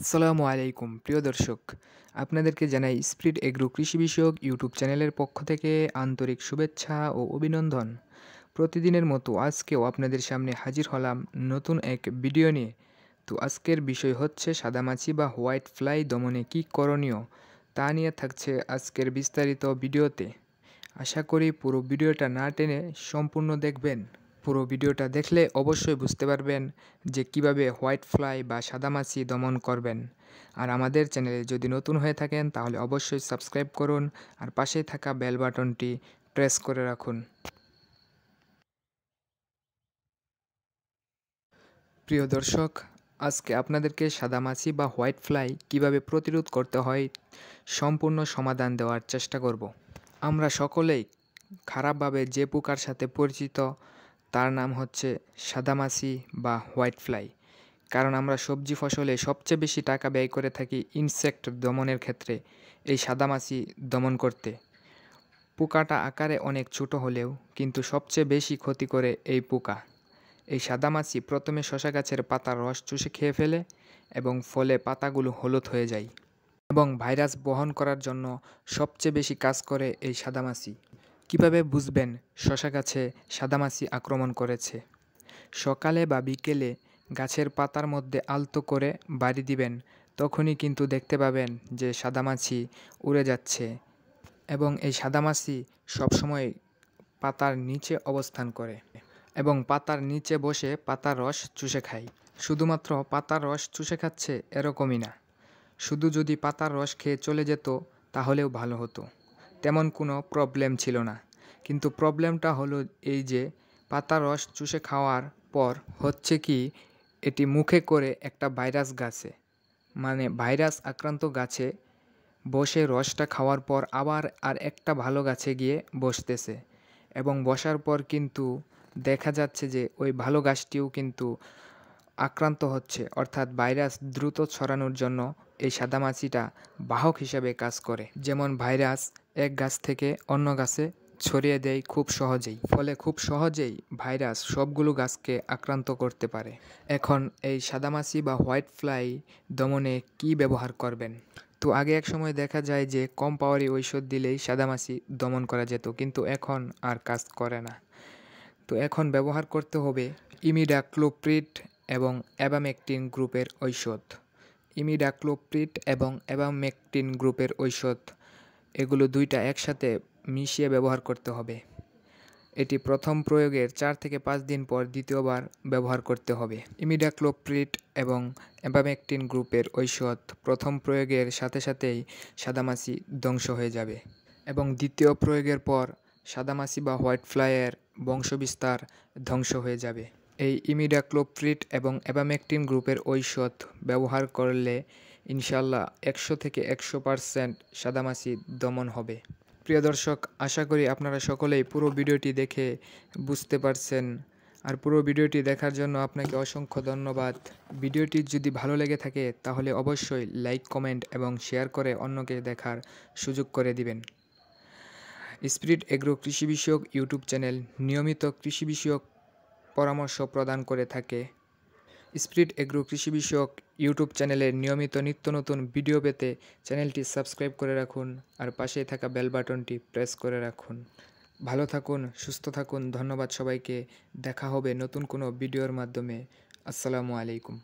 আসসালামু আলাইকুম প্রিয় দর্শক আপনাদেরকে জানাই স্প্লিট এগ্রো কৃষি বিষয়ক ইউটিউব চ্যানেলের পক্ষ থেকে আন্তরিক শুভেচ্ছা ও অভিনন্দন প্রতিদিনের মতো আজকেও আপনাদের সামনে হাজির হলাম নতুন এক ভিডিও নিয়ে তো আজকের বিষয় হচ্ছে সাদামাছি বা হোয়াইট ফ্লাই দমনে কী করণীয় তা নিয়ে থাকছে আজকের বিস্তারিত ভিডিওতে আশা করি পুরো ভিডিওটা না টেনে সম্পূর্ণ দেখবেন পুরো ভিডিওটা দেখলে অবশ্যই বুঝতে পারবেন যে কিভাবে হোয়াইট ফ্লাই বা সাদামাছি দমন করবেন আর আমাদের চ্যানেলে যদি নতুন হয়ে থাকেন তাহলে অবশ্যই সাবস্ক্রাইব করুন আর পাশে থাকা বেল বাটনটি প্রেস করে রাখুন প্রিয় দর্শক আজকে আপনাদেরকে সাদামাছি বা হোয়াইট ফ্লাই কিভাবে প্রতিরোধ করতে হয় সম্পূর্ণ সমাধান দেওয়ার চেষ্টা করব আমরা সকলেই খারাপভাবে যে পোকার সাথে পরিচিত তার নাম হচ্ছে সাদামাছি বা হোয়াইট ফ্লাই কারণ আমরা সবজি ফসলে সবচেয়ে বেশি টাকা ব্যয় করে থাকি ইনসেক্ট দমনের ক্ষেত্রে এই সাদামাছি দমন করতে পোকাটা আকারে অনেক ছোট হলেও কিন্তু সবচেয়ে বেশি ক্ষতি করে এই পোকা এই সাদামাছি প্রথমে শশা গাছের পাতার রস চুষে খেয়ে ফেলে এবং ফলে পাতাগুলো হলুদ হয়ে যায় এবং ভাইরাস বহন করার জন্য সবচেয়ে বেশি কাজ করে এই সাদামাছি কিভাবে বুঝবেন শশা গাছে সাদামাছি আক্রমণ করেছে সকালে বা বিকেলে গাছের পাতার মধ্যে আলতো করে বাড়ি দিবেন তখনই কিন্তু দেখতে পাবেন যে সাদামাছি উড়ে যাচ্ছে এবং এই সাদামাছি সবসময় পাতার নিচে অবস্থান করে এবং পাতার নিচে বসে পাতার রস চুষে খায় শুধুমাত্র পাতার রস চুষে খাচ্ছে এরকমই না শুধু যদি পাতার রস খেয়ে চলে যেত তাহলেও ভালো হতো তেমন কোনো প্রবলেম ছিল না কিন্তু প্রবলেমটা হলো এই যে পাতা রস চুষে খাওয়ার পর হচ্ছে কি এটি মুখে করে একটা ভাইরাস গাছে মানে ভাইরাস আক্রান্ত গাছে বসে রসটা খাওয়ার পর আবার আর একটা ভালো গাছে গিয়ে বসতেছে এবং বসার পর কিন্তু দেখা যাচ্ছে যে ওই ভালো গাছটিও কিন্তু আক্রান্ত হচ্ছে অর্থাৎ ভাইরাস দ্রুত ছড়ানোর জন্য এই সাদামাছিটা বাহক হিসাবে কাজ করে যেমন ভাইরাস এক গাছ থেকে অন্য গাছে ছড়িয়ে দেয় খুব সহজেই ফলে খুব সহজেই ভাইরাস সবগুলো গাছকে আক্রান্ত করতে পারে এখন এই সাদামাছি বা হোয়াইট ফ্লাই দমনে কি ব্যবহার করবেন তো আগে এক সময় দেখা যায় যে কম পাওয়ারি ঔষধ দিলেই সাদামাছি দমন করা যেত কিন্তু এখন আর কাজ করে না তো এখন ব্যবহার করতে হবে ইমিডাক্লোপ্রিট এবং অ্যাবামেকটিন গ্রুপের ঔষধ ইমিডাক্লোপ্রিট এবং অ্যাবামেকটিন গ্রুপের ঔষধ এগুলো দুইটা একসাথে মিশিয়ে ব্যবহার করতে হবে এটি প্রথম প্রয়োগের চার থেকে পাঁচ দিন পর দ্বিতীয়বার ব্যবহার করতে হবে ইমিডাক্লোপ্রিট এবং অ্যাবামেকটিন গ্রুপের ঔষধ প্রথম প্রয়োগের সাথে সাথেই সাদামাছি ধ্বংস হয়ে যাবে এবং দ্বিতীয় প্রয়োগের পর সাদামাছি বা হোয়াইট ফ্লাইয়ের বংশবিস্তার ধ্বংস হয়ে যাবে এই ইমিডাক্লোপ্রিট এবং অ্যাবামেকটিন গ্রুপের ঔষধ ব্যবহার করলে ইনশাল্লাহ একশো থেকে একশো পারসেন্ট সাদামাসি দমন হবে প্রিয় দর্শক আশা করি আপনারা সকলেই পুরো ভিডিওটি দেখে বুঝতে পারছেন আর পুরো ভিডিওটি দেখার জন্য আপনাকে অসংখ্য ধন্যবাদ ভিডিওটি যদি ভালো লেগে থাকে তাহলে অবশ্যই লাইক কমেন্ট এবং শেয়ার করে অন্যকে দেখার সুযোগ করে দিবেন স্পিরিট এগ্রো কৃষি বিষয়ক ইউটিউব চ্যানেল নিয়মিত কৃষি বিষয়ক পরামর্শ প্রদান করে থাকে স্প্রিট এগ্রো কৃষি বিষয়ক ইউটিউব চ্যানেলের নিয়মিত নিত্য নতুন ভিডিও পেতে চ্যানেলটি সাবস্ক্রাইব করে রাখুন আর পাশে থাকা বেল বাটনটি প্রেস করে রাখুন ভালো থাকুন সুস্থ থাকুন ধন্যবাদ সবাইকে দেখা হবে নতুন কোনো ভিডিওর মাধ্যমে আসসালামু আলাইকুম